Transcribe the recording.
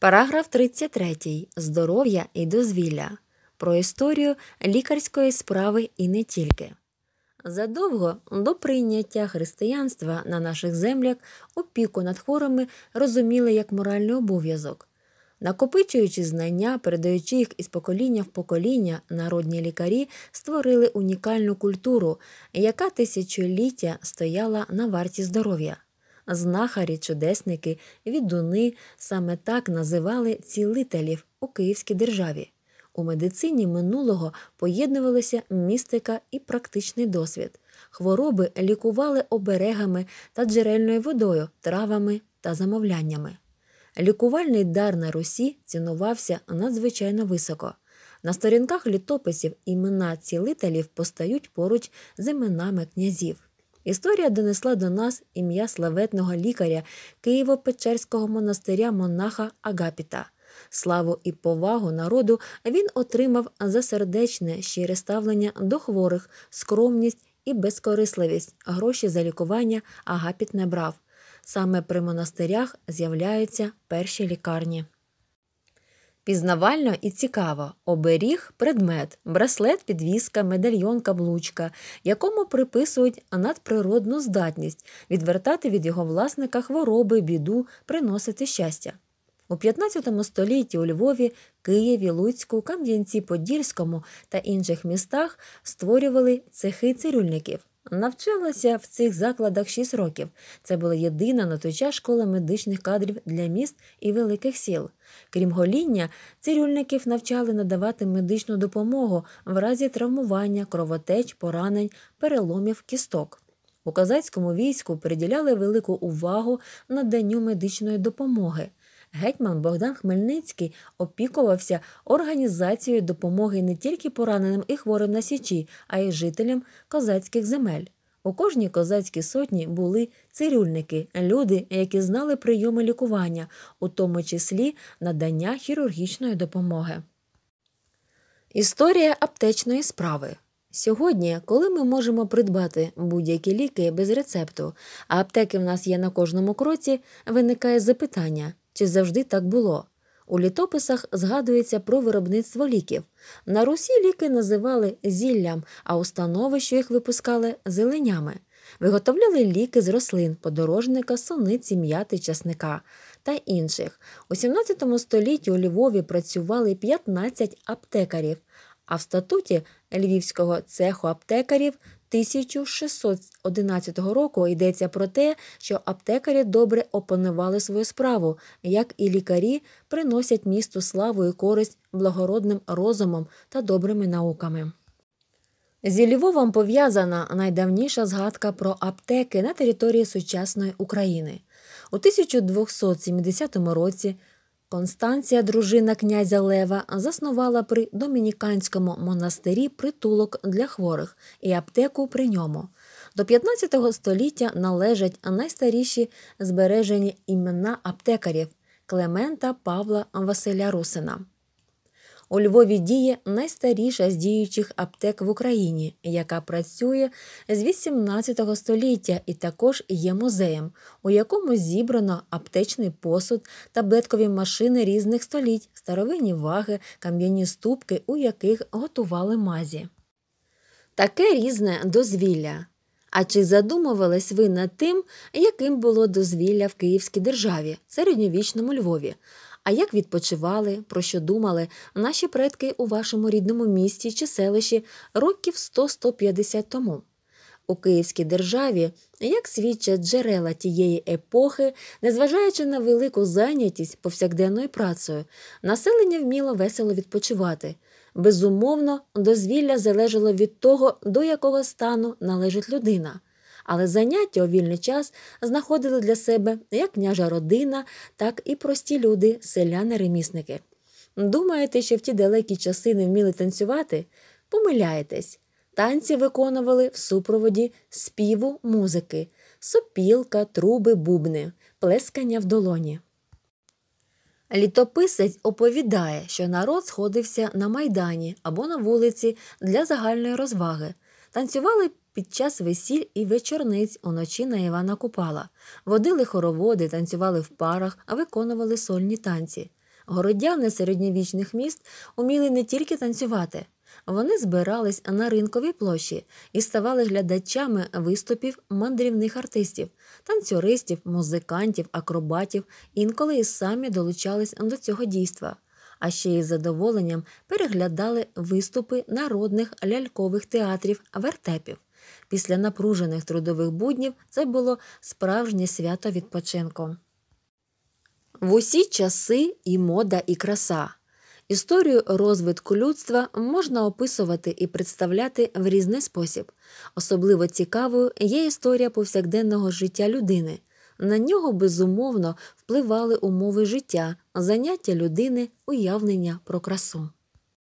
Параграф 33. Здоров'я і дозвілля. Про історію лікарської справи і не тільки. Задовго до прийняття християнства на наших землях опіку над хворими розуміли як моральний обов'язок. Накопичуючи знання, передаючи їх із покоління в покоління, народні лікарі створили унікальну культуру, яка тисячоліття стояла на варті здоров'я знахарі, чудесники, відуни саме так називали цілителів у Київській державі. У медицині минулого поєднувалися містика і практичний досвід. Хвороби лікували оберегами та джерельною водою, травами та замовляннями. Лікувальний дар на Русі цінувався надзвичайно високо. На сторінках літописів імена цілителів постають поруч з іменами князів. Історія донесла до нас ім'я славетного лікаря Києво-Печерського монастиря монаха Агапіта. Славу і повагу народу він отримав за сердечне щире ставлення до хворих, скромність і безкорисливість. Гроші за лікування Агапіт не брав. Саме при монастирях з'являються перші лікарні. Пізнавально і цікаво оберіг предмет, браслет, підвіска, медальйон, каблучка, якому приписують надприродну здатність відвертати від його власника хвороби, біду, приносити щастя. У 15 столітті у Львові, Києві, Луцьку, Кам'янці-Подільському та інших містах створювали цехи цирюльників. Навчалася в цих закладах 6 років. Це була єдина на той час школа медичних кадрів для міст і великих сіл. Крім гоління, цирюльників навчали надавати медичну допомогу в разі травмування, кровотеч, поранень, переломів, кісток. У козацькому війську приділяли велику увагу наданню медичної допомоги гетьман Богдан Хмельницький опікувався організацією допомоги не тільки пораненим і хворим на січі, а й жителям козацьких земель. У кожній козацькій сотні були цирюльники, люди, які знали прийоми лікування, у тому числі надання хірургічної допомоги. Історія аптечної справи. Сьогодні, коли ми можемо придбати будь-які ліки без рецепту, а аптеки в нас є на кожному кроці, виникає запитання, чи завжди так було. У літописах згадується про виробництво ліків. На Русі ліки називали зіллям, а установи, що їх випускали, зеленями. Виготовляли ліки з рослин, подорожника, сониці, м'яти, часника та інших. У 17 столітті у Львові працювали 15 аптекарів, а в статуті Львівського цеху аптекарів 1611 року йдеться про те, що аптекарі добре опанували свою справу, як і лікарі приносять місту славу і користь благородним розумом та добрими науками. Зі Львовом пов'язана найдавніша згадка про аптеки на території сучасної України. У 1270 році Констанція, дружина князя Лева, заснувала при домініканському монастирі притулок для хворих і аптеку при ньому. До 15 століття належать найстаріші збережені імена аптекарів Клемента Павла Василя Русина. У Львові діє найстаріша з діючих аптек в Україні, яка працює з 18 століття і також є музеєм, у якому зібрано аптечний посуд, таблеткові машини різних століть, старовинні ваги, кам'яні ступки, у яких готували мазі. Таке різне дозвілля. А чи задумувались ви над тим, яким було дозвілля в Київській державі, середньовічному Львові? А як відпочивали, про що думали наші предки у вашому рідному місті чи селищі років 100-150 тому? У Київській державі, як свідчать джерела тієї епохи, незважаючи на велику зайнятість повсякденною працею, населення вміло весело відпочивати. Безумовно, дозвілля залежало від того, до якого стану належить людина але заняття у вільний час знаходили для себе як княжа родина, так і прості люди, селяни-ремісники. Думаєте, що в ті далекі часи не вміли танцювати? Помиляєтесь. Танці виконували в супроводі співу музики, сопілка, труби, бубни, плескання в долоні. Літописець оповідає, що народ сходився на майдані або на вулиці для загальної розваги, танцювали під час весіль і вечорниць уночі на Івана Купала, водили хороводи, танцювали в парах, а виконували сольні танці. Городяни середньовічних міст уміли не тільки танцювати, вони збирались на ринковій площі і ставали глядачами виступів мандрівних артистів, танцюристів, музикантів, акробатів, інколи і самі долучались до цього дійства. А ще із задоволенням переглядали виступи народних лялькових театрів вертепів. Після напружених трудових буднів це було справжнє свято відпочинку. В усі часи і мода, і краса. Історію розвитку людства можна описувати і представляти в різний спосіб. Особливо цікавою є історія повсякденного життя людини. На нього безумовно впливали умови життя, заняття людини, уявлення про красу.